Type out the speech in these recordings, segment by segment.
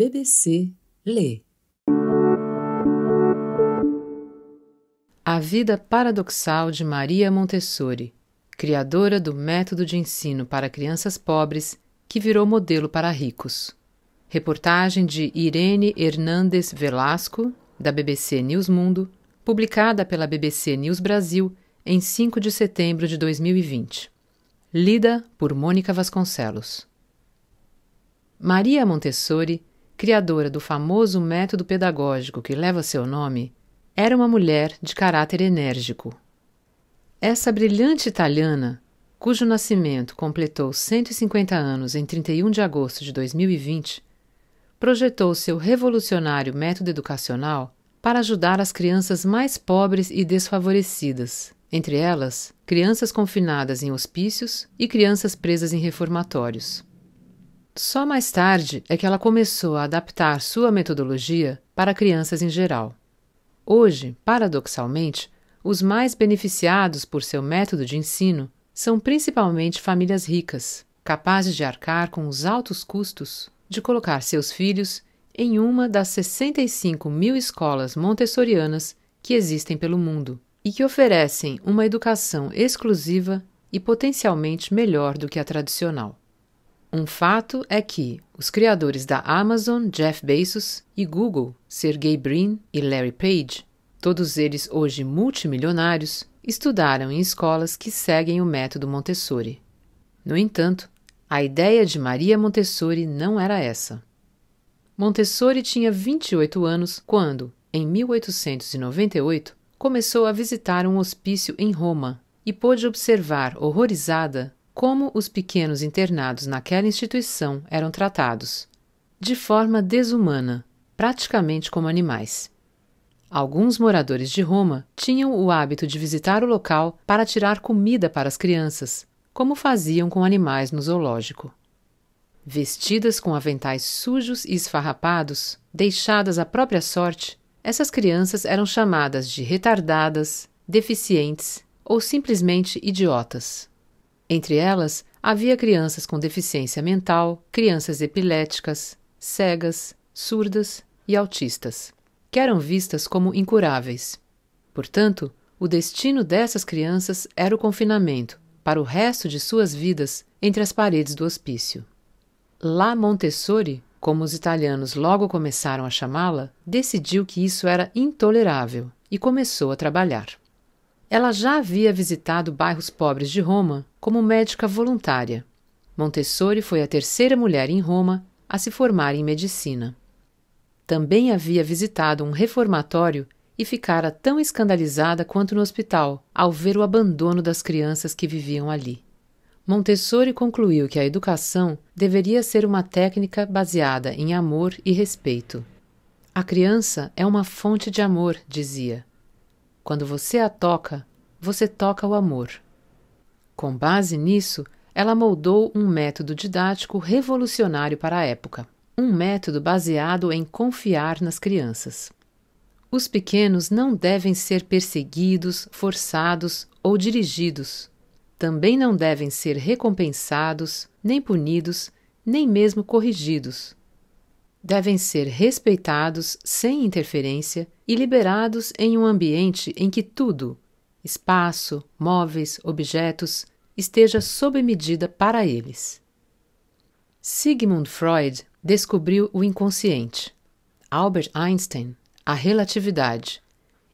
BBC lê. A Vida Paradoxal de Maria Montessori, criadora do método de ensino para crianças pobres, que virou modelo para ricos. Reportagem de Irene Hernandes Velasco, da BBC News Mundo, publicada pela BBC News Brasil em 5 de setembro de 2020. Lida por Mônica Vasconcelos. Maria Montessori criadora do famoso método pedagógico que leva seu nome, era uma mulher de caráter enérgico. Essa brilhante italiana, cujo nascimento completou 150 anos em 31 de agosto de 2020, projetou seu revolucionário método educacional para ajudar as crianças mais pobres e desfavorecidas, entre elas crianças confinadas em hospícios e crianças presas em reformatórios. Só mais tarde é que ela começou a adaptar sua metodologia para crianças em geral. Hoje, paradoxalmente, os mais beneficiados por seu método de ensino são principalmente famílias ricas, capazes de arcar com os altos custos de colocar seus filhos em uma das 65 mil escolas montessorianas que existem pelo mundo e que oferecem uma educação exclusiva e potencialmente melhor do que a tradicional. Um fato é que os criadores da Amazon, Jeff Bezos, e Google, Sergey Brin e Larry Page, todos eles hoje multimilionários, estudaram em escolas que seguem o método Montessori. No entanto, a ideia de Maria Montessori não era essa. Montessori tinha 28 anos quando, em 1898, começou a visitar um hospício em Roma e pôde observar, horrorizada, como os pequenos internados naquela instituição eram tratados de forma desumana, praticamente como animais. Alguns moradores de Roma tinham o hábito de visitar o local para tirar comida para as crianças, como faziam com animais no zoológico. Vestidas com aventais sujos e esfarrapados, deixadas à própria sorte, essas crianças eram chamadas de retardadas, deficientes ou simplesmente idiotas. Entre elas, havia crianças com deficiência mental, crianças epiléticas, cegas, surdas e autistas, que eram vistas como incuráveis. Portanto, o destino dessas crianças era o confinamento, para o resto de suas vidas, entre as paredes do hospício. La Montessori, como os italianos logo começaram a chamá-la, decidiu que isso era intolerável e começou a trabalhar. Ela já havia visitado bairros pobres de Roma como médica voluntária. Montessori foi a terceira mulher em Roma a se formar em medicina. Também havia visitado um reformatório e ficara tão escandalizada quanto no hospital ao ver o abandono das crianças que viviam ali. Montessori concluiu que a educação deveria ser uma técnica baseada em amor e respeito. A criança é uma fonte de amor, dizia, quando você a toca, você toca o amor. Com base nisso, ela moldou um método didático revolucionário para a época, um método baseado em confiar nas crianças. Os pequenos não devem ser perseguidos, forçados ou dirigidos. Também não devem ser recompensados, nem punidos, nem mesmo corrigidos devem ser respeitados sem interferência e liberados em um ambiente em que tudo espaço, móveis, objetos esteja sob medida para eles. Sigmund Freud descobriu o inconsciente, Albert Einstein, a relatividade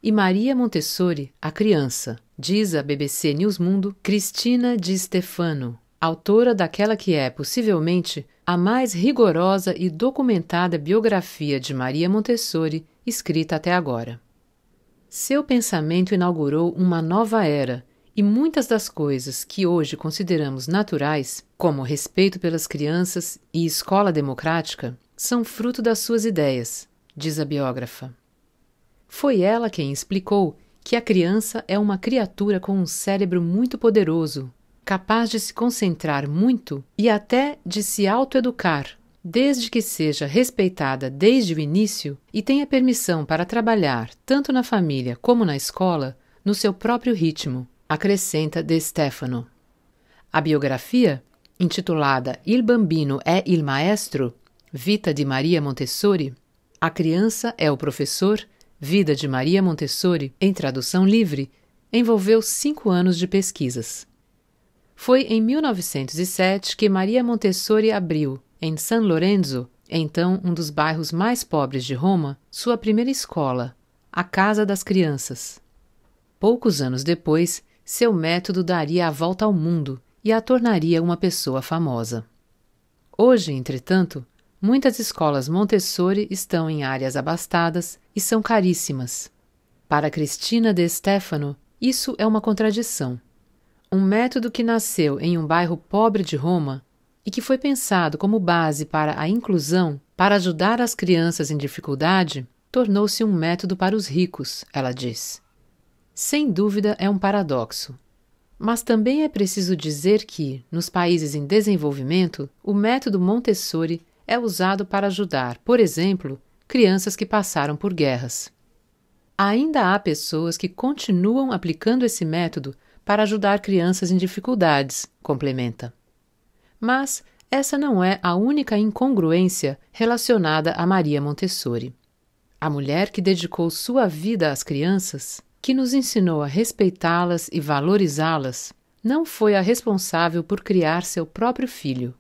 e Maria Montessori, a criança, diz a BBC News Mundo Cristina Di Stefano, autora daquela que é, possivelmente, a mais rigorosa e documentada biografia de Maria Montessori escrita até agora. Seu pensamento inaugurou uma nova era e muitas das coisas que hoje consideramos naturais, como respeito pelas crianças e escola democrática, são fruto das suas ideias, diz a biógrafa. Foi ela quem explicou que a criança é uma criatura com um cérebro muito poderoso, capaz de se concentrar muito e até de se autoeducar, desde que seja respeitada desde o início e tenha permissão para trabalhar, tanto na família como na escola, no seu próprio ritmo, acrescenta De Stefano. A biografia, intitulada Il bambino è il maestro, Vita de Maria Montessori, A criança é o professor, Vida de Maria Montessori, em tradução livre, envolveu cinco anos de pesquisas. Foi em 1907 que Maria Montessori abriu, em San Lorenzo, então um dos bairros mais pobres de Roma, sua primeira escola, a Casa das Crianças. Poucos anos depois, seu método daria a volta ao mundo e a tornaria uma pessoa famosa. Hoje, entretanto, muitas escolas Montessori estão em áreas abastadas e são caríssimas. Para Cristina de Stefano, isso é uma contradição. Um método que nasceu em um bairro pobre de Roma e que foi pensado como base para a inclusão, para ajudar as crianças em dificuldade, tornou-se um método para os ricos, ela diz. Sem dúvida é um paradoxo. Mas também é preciso dizer que, nos países em desenvolvimento, o método Montessori é usado para ajudar, por exemplo, crianças que passaram por guerras. Ainda há pessoas que continuam aplicando esse método para ajudar crianças em dificuldades, complementa. Mas essa não é a única incongruência relacionada a Maria Montessori. A mulher que dedicou sua vida às crianças, que nos ensinou a respeitá-las e valorizá-las, não foi a responsável por criar seu próprio filho.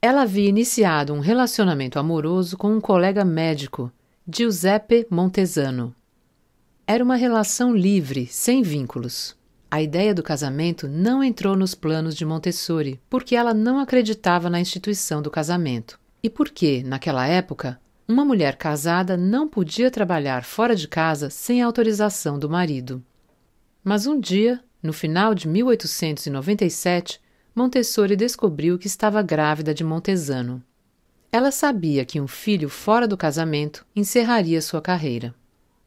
Ela havia iniciado um relacionamento amoroso com um colega médico, Giuseppe Montesano. Era uma relação livre, sem vínculos. A ideia do casamento não entrou nos planos de Montessori, porque ela não acreditava na instituição do casamento. E porque, naquela época, uma mulher casada não podia trabalhar fora de casa sem autorização do marido. Mas um dia, no final de 1897, Montessori descobriu que estava grávida de Montesano. Ela sabia que um filho fora do casamento encerraria sua carreira.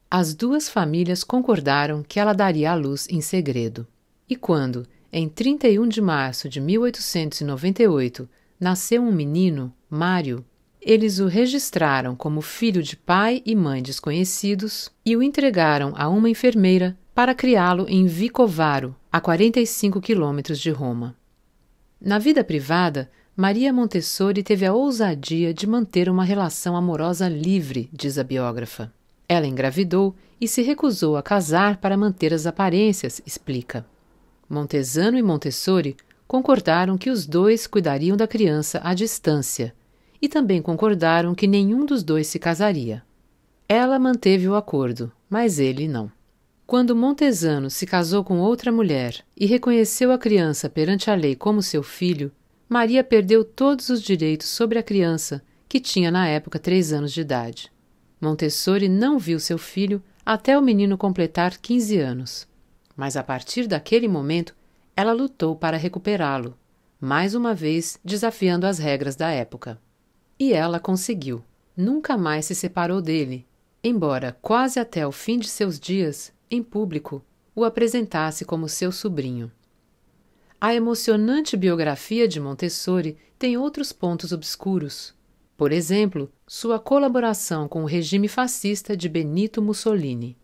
As duas famílias concordaram que ela daria à luz em segredo. E quando, em 31 de março de 1898, nasceu um menino, Mário, eles o registraram como filho de pai e mãe desconhecidos e o entregaram a uma enfermeira para criá-lo em Vicovaro, a 45 quilômetros de Roma. Na vida privada, Maria Montessori teve a ousadia de manter uma relação amorosa livre, diz a biógrafa. Ela engravidou e se recusou a casar para manter as aparências, explica. Montesano e Montessori concordaram que os dois cuidariam da criança à distância e também concordaram que nenhum dos dois se casaria. Ela manteve o acordo, mas ele não. Quando Montesano se casou com outra mulher e reconheceu a criança perante a lei como seu filho, Maria perdeu todos os direitos sobre a criança, que tinha na época três anos de idade. Montessori não viu seu filho até o menino completar 15 anos. Mas a partir daquele momento, ela lutou para recuperá-lo, mais uma vez desafiando as regras da época. E ela conseguiu. Nunca mais se separou dele, embora quase até o fim de seus dias, em público, o apresentasse como seu sobrinho. A emocionante biografia de Montessori tem outros pontos obscuros, por exemplo, sua colaboração com o regime fascista de Benito Mussolini.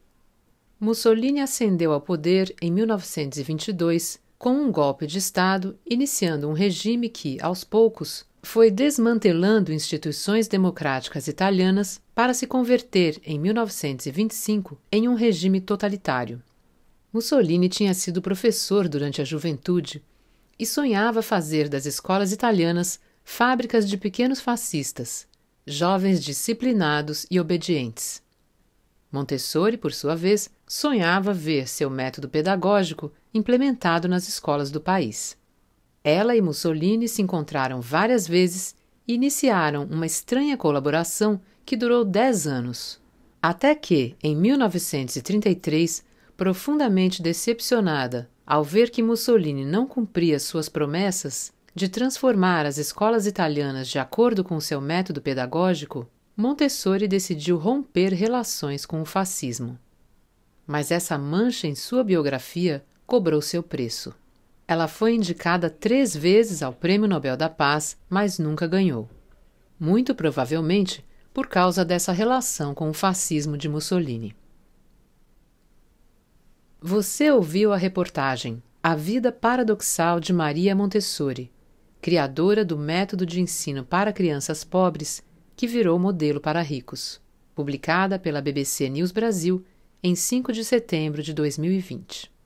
Mussolini ascendeu ao poder em 1922 com um golpe de Estado, iniciando um regime que, aos poucos, foi desmantelando instituições democráticas italianas para se converter, em 1925, em um regime totalitário. Mussolini tinha sido professor durante a juventude e sonhava fazer das escolas italianas fábricas de pequenos fascistas, jovens disciplinados e obedientes. Montessori, por sua vez, sonhava ver seu método pedagógico implementado nas escolas do país. Ela e Mussolini se encontraram várias vezes e iniciaram uma estranha colaboração que durou dez anos. Até que, em 1933, profundamente decepcionada ao ver que Mussolini não cumpria suas promessas, de transformar as escolas italianas de acordo com seu método pedagógico, Montessori decidiu romper relações com o fascismo. Mas essa mancha em sua biografia cobrou seu preço. Ela foi indicada três vezes ao Prêmio Nobel da Paz, mas nunca ganhou. Muito provavelmente por causa dessa relação com o fascismo de Mussolini. Você ouviu a reportagem A Vida Paradoxal de Maria Montessori, criadora do método de ensino para crianças pobres, que virou modelo para ricos, publicada pela BBC News Brasil em 5 de setembro de 2020.